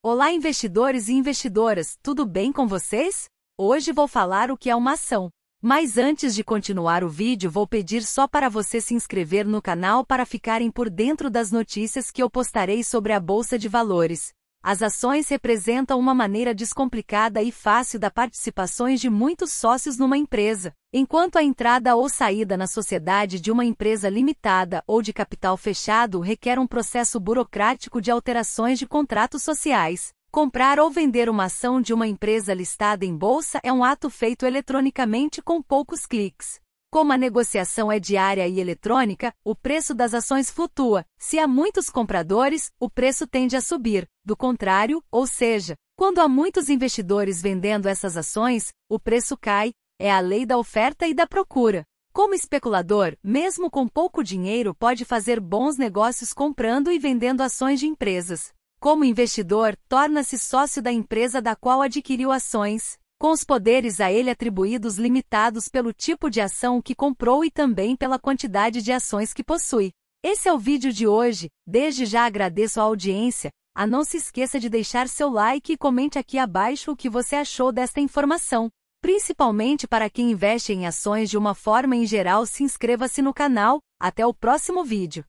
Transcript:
Olá, investidores e investidoras, tudo bem com vocês? Hoje vou falar o que é uma ação. Mas antes de continuar o vídeo, vou pedir só para você se inscrever no canal para ficarem por dentro das notícias que eu postarei sobre a Bolsa de Valores. As ações representam uma maneira descomplicada e fácil da participação de muitos sócios numa empresa, enquanto a entrada ou saída na sociedade de uma empresa limitada ou de capital fechado requer um processo burocrático de alterações de contratos sociais. Comprar ou vender uma ação de uma empresa listada em bolsa é um ato feito eletronicamente com poucos cliques. Como a negociação é diária e eletrônica, o preço das ações flutua. Se há muitos compradores, o preço tende a subir. Do contrário, ou seja, quando há muitos investidores vendendo essas ações, o preço cai. É a lei da oferta e da procura. Como especulador, mesmo com pouco dinheiro, pode fazer bons negócios comprando e vendendo ações de empresas. Como investidor, torna-se sócio da empresa da qual adquiriu ações com os poderes a ele atribuídos limitados pelo tipo de ação que comprou e também pela quantidade de ações que possui. Esse é o vídeo de hoje, desde já agradeço a audiência, a não se esqueça de deixar seu like e comente aqui abaixo o que você achou desta informação. Principalmente para quem investe em ações de uma forma em geral se inscreva-se no canal, até o próximo vídeo.